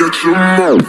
Assalamualaikum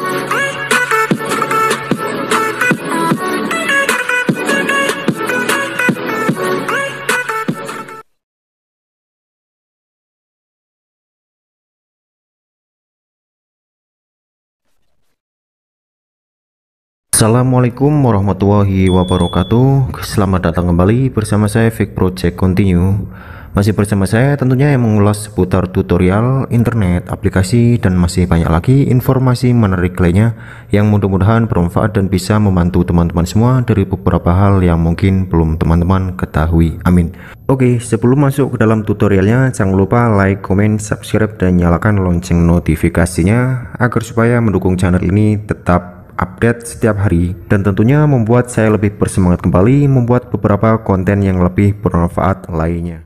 warahmatullahi wabarakatuh Selamat datang kembali bersama saya Fake Project Continue masih bersama saya tentunya yang mengulas seputar tutorial, internet, aplikasi, dan masih banyak lagi informasi menarik lainnya yang mudah-mudahan bermanfaat dan bisa membantu teman-teman semua dari beberapa hal yang mungkin belum teman-teman ketahui. Amin. Oke, sebelum masuk ke dalam tutorialnya, jangan lupa like, comment, subscribe, dan nyalakan lonceng notifikasinya agar supaya mendukung channel ini tetap update setiap hari dan tentunya membuat saya lebih bersemangat kembali membuat beberapa konten yang lebih bermanfaat lainnya.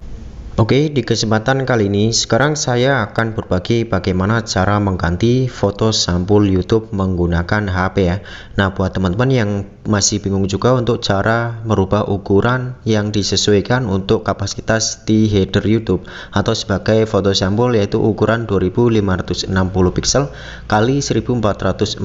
Oke, di kesempatan kali ini sekarang saya akan berbagi bagaimana cara mengganti foto sampul YouTube menggunakan HP ya. Nah, buat teman-teman yang masih bingung juga untuk cara merubah ukuran yang disesuaikan untuk kapasitas di header YouTube atau sebagai foto sampul yaitu ukuran 2560 pixel kali 1440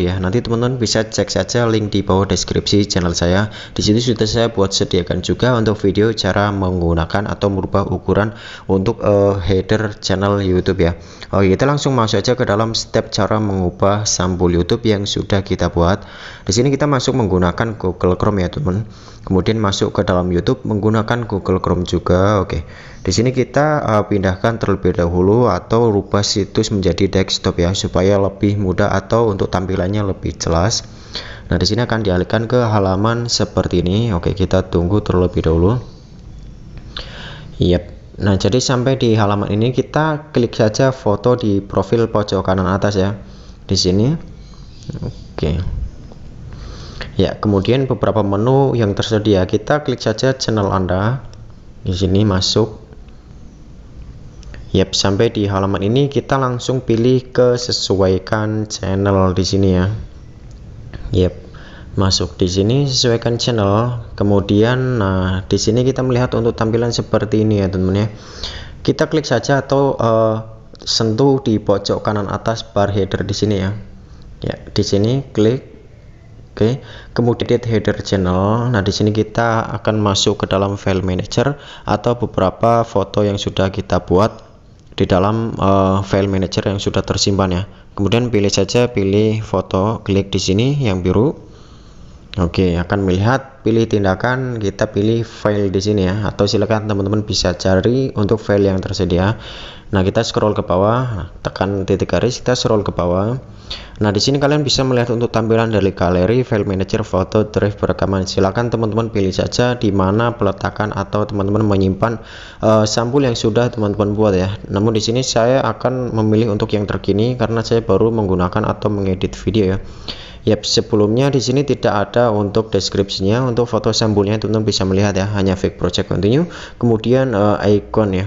ya. Nanti teman-teman bisa cek saja link di bawah deskripsi channel saya. Di sini sudah saya buat sediakan juga untuk video cara menggunakan atau merubah ukuran untuk uh, header channel YouTube ya. Oke, kita langsung masuk aja ke dalam step cara mengubah sampul YouTube yang sudah kita buat. Di sini kita masuk menggunakan Google Chrome ya teman kemudian masuk ke dalam YouTube menggunakan Google Chrome juga oke di sini kita uh, pindahkan terlebih dahulu atau rubah situs menjadi desktop ya supaya lebih mudah atau untuk tampilannya lebih jelas nah di sini akan dialihkan ke halaman seperti ini oke kita tunggu terlebih dahulu yep nah jadi sampai di halaman ini kita klik saja foto di profil pojok kanan atas ya di sini oke okay. Ya, kemudian beberapa menu yang tersedia. Kita klik saja channel Anda. Di sini masuk. Yap, sampai di halaman ini kita langsung pilih ke sesuaikan channel di sini ya. Yap. Masuk di sini sesuaikan channel. Kemudian nah di sini kita melihat untuk tampilan seperti ini ya, teman-teman ya. Kita klik saja atau uh, sentuh di pojok kanan atas bar header di sini ya. Ya, di sini klik Oke, okay. kemudian header channel. Nah, di sini kita akan masuk ke dalam file manager atau beberapa foto yang sudah kita buat di dalam uh, file manager yang sudah tersimpan ya. Kemudian pilih saja pilih foto, klik di sini yang biru. Oke, akan melihat pilih tindakan kita pilih file di sini ya atau silakan teman-teman bisa cari untuk file yang tersedia. Nah, kita scroll ke bawah, tekan titik garis, kita scroll ke bawah. Nah, di sini kalian bisa melihat untuk tampilan dari galeri, file manager, foto, drive perekaman. Silakan teman-teman pilih saja di mana peletakan atau teman-teman menyimpan uh, sampul yang sudah teman-teman buat ya. Namun di sini saya akan memilih untuk yang terkini karena saya baru menggunakan atau mengedit video ya. Yap, sebelumnya di sini tidak ada untuk deskripsinya. Untuk foto sampulnya teman-teman bisa melihat ya, hanya fake project continue. Kemudian uh, icon ya.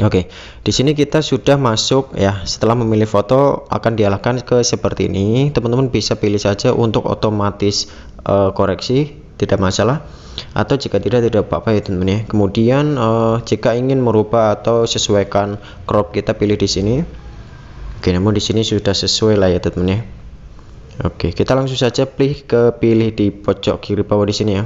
Oke, okay. di sini kita sudah masuk ya. Setelah memilih foto akan dialahkan ke seperti ini. Teman-teman bisa pilih saja untuk otomatis uh, koreksi, tidak masalah. Atau jika tidak tidak apa-apa ya teman-teman ya. Kemudian uh, jika ingin merubah atau sesuaikan crop kita pilih di sini. Oke, okay, namun di sini sudah sesuai lah ya teman-teman ya. Oke, kita langsung saja pilih ke pilih di pojok kiri bawah di sini ya.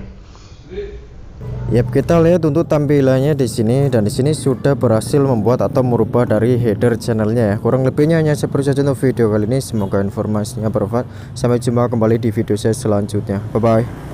Yap, kita lihat untuk tampilannya di sini dan di sini sudah berhasil membuat atau merubah dari header channelnya ya. Kurang lebihnya hanya seperti saja untuk video kali ini. Semoga informasinya bermanfaat. Sampai jumpa kembali di video saya selanjutnya. Bye bye.